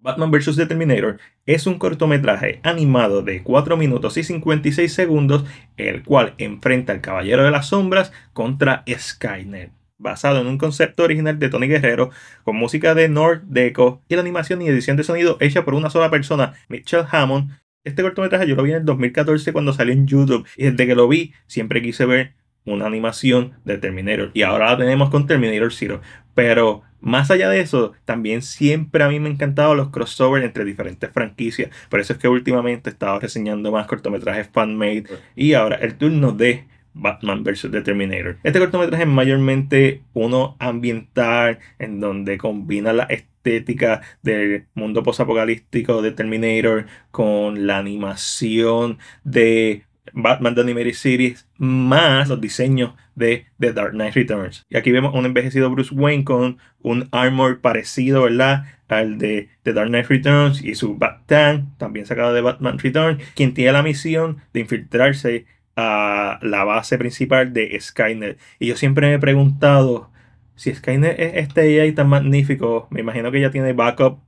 Batman vs. The es un cortometraje animado de 4 minutos y 56 segundos, el cual enfrenta al Caballero de las Sombras contra Skynet, basado en un concepto original de Tony Guerrero, con música de Nord Deco y la animación y edición de sonido hecha por una sola persona, Mitchell Hammond. Este cortometraje yo lo vi en el 2014 cuando salió en YouTube y desde que lo vi siempre quise ver una animación de Terminator. Y ahora la tenemos con Terminator Zero. Pero más allá de eso, también siempre a mí me han encantado los crossovers entre diferentes franquicias. Por eso es que últimamente he estado reseñando más cortometrajes fanmade. Y ahora el turno de Batman vs. Terminator. Este cortometraje es mayormente uno ambiental en donde combina la estética del mundo posapocalíptico de Terminator con la animación de Batman The Animated Series más los diseños de The Dark Knight Returns. Y aquí vemos un envejecido Bruce Wayne con un armor parecido, ¿verdad? Al de The Dark Knight Returns y su bat Tank, también sacado de Batman Returns, quien tiene la misión de infiltrarse a la base principal de Skynet. Y yo siempre me he preguntado si Skynet es este AI tan magnífico, me imagino que ya tiene backup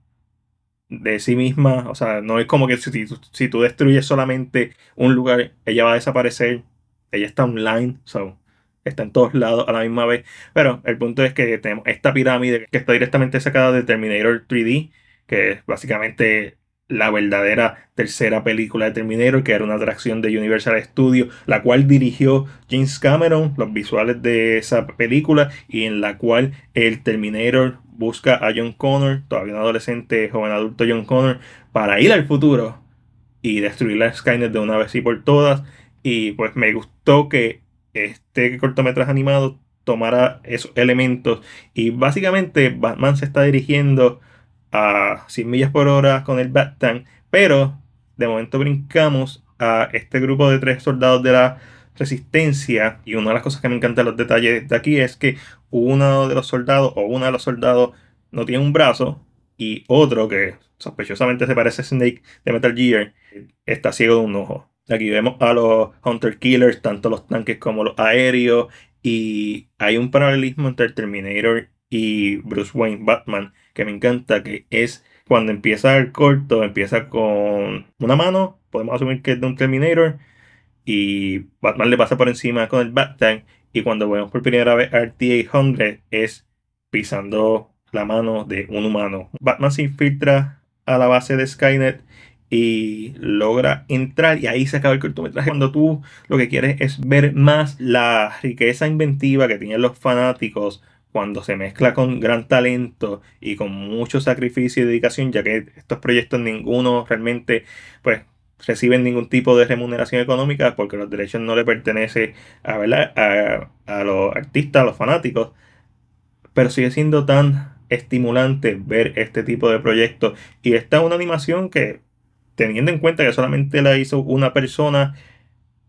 de sí misma. O sea, no es como que si, tú destruyes solamente un lugar, ella va a desaparecer. Ella está online, sea, está en todos lados a la misma vez. Pero el punto es que tenemos esta pirámide que está directamente sacada de Terminator 3D, que es básicamente la verdadera tercera película de Terminator, que era una atracción de Universal Studios, la cual dirigió James Cameron, los visuales de esa película, y en la cual el Terminator busca a John Connor, todavía un adolescente, joven adulto John Connor, para ir al futuro y destruir la Skynet de una vez y por todas. Y pues me gustó que este cortometraje animado tomara esos elementos. Y básicamente Batman se está dirigiendo a 100 millas por hora con el Batman, pero de momento brincamos a este grupo de tres soldados de la resistencia, y una de las cosas que me encanta los detalles de aquí es que uno de los soldados o una de los soldados no tiene un brazo y otro que sospechosamente se parece a Snake de Metal Gear está ciego de un ojo. Aquí vemos a los Hunter Killers, tanto los tanques como los aéreos, y hay un paralelismo entre Terminator y Bruce Wayne Batman que me encanta, que es cuando empieza el corto, empieza con una mano, podemos asumir que es de un Terminator, y Batman le pasa por encima con el Batman y cuando vemos por primera vez a RTA 100 es pisando la mano de un humano. Batman se infiltra a la base de Skynet y logra entrar y ahí se acaba el cortometraje. Cuando tú lo que quieres es ver más la riqueza inventiva que tienen los fanáticos cuando se mezcla con gran talento y con mucho sacrificio y dedicación, ya que estos proyectos ninguno realmente pues reciben ningún tipo de remuneración económica porque los derechos no le pertenecen a, a, los artistas, a los fanáticos. Pero sigue siendo tan estimulante ver este tipo de proyectos. Y esta es una animación que, teniendo en cuenta que solamente la hizo una persona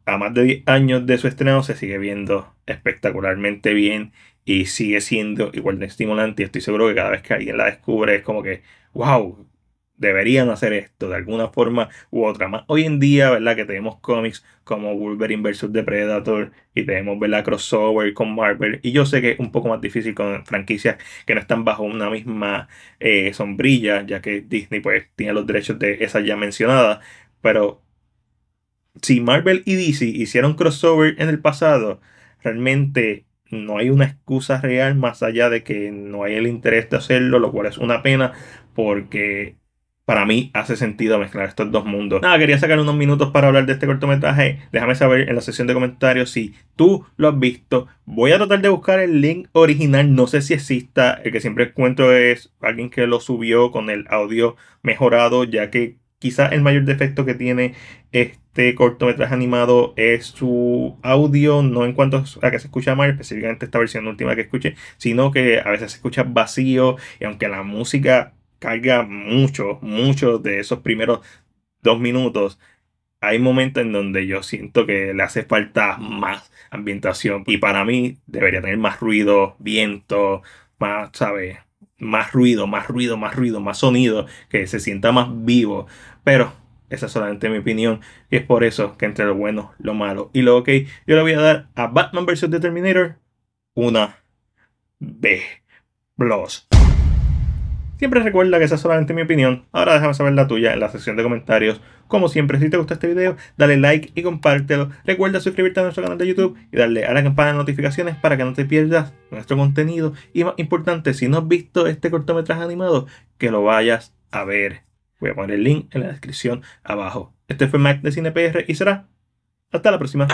a más de 10 años de su estreno, se sigue viendo espectacularmente bien y sigue siendo igual de estimulante. Y estoy seguro que cada vez que alguien la descubre es como que, wow, deberían hacer esto de alguna forma u otra. Más hoy en día, ¿verdad? Que tenemos cómics como Wolverine vs. Predator y tenemos, ¿verdad? Crossover con Marvel. Y yo sé que es un poco más difícil con franquicias que no están bajo una misma eh, sombrilla, ya que Disney pues tiene los derechos de esas ya mencionadas. Pero si Marvel y DC hicieron crossover en el pasado, realmente no hay una excusa real más allá de que no hay el interés de hacerlo, lo cual es una pena porque para mí hace sentido mezclar estos dos mundos. Nada, quería sacar unos minutos para hablar de este cortometraje. Déjame saber en la sección de comentarios si tú lo has visto. Voy a tratar de buscar el link original. No sé si exista. El que siempre encuentro es alguien que lo subió con el audio mejorado, ya que quizás el mayor defecto que tiene este cortometraje animado es su audio, no en cuanto a que se escucha mal, específicamente esta versión última que escuché, sino que a veces se escucha vacío y aunque la música carga mucho, muchos de esos primeros dos minutos. Hay momentos en donde yo siento que le hace falta más ambientación. Y para mí debería tener más ruido, viento, más, ¿sabes? Más ruido, más ruido, más ruido, más sonido, que se sienta más vivo. Pero esa es solamente mi opinión. Y es por eso que entre lo bueno, lo malo y lo ok, yo le voy a dar a Batman vs. de Terminator una B. Plus. Siempre recuerda que esa es solamente mi opinión. Ahora déjame saber la tuya en la sección de comentarios. Como siempre, si te gustó este video, dale like y compártelo. Recuerda suscribirte a nuestro canal de YouTube y darle a la campana de notificaciones para que no te pierdas nuestro contenido. Y más importante, si no has visto este cortometraje animado, que lo vayas a ver. Voy a poner el link en la descripción abajo. Este fue Mac de CinePR y será hasta la próxima.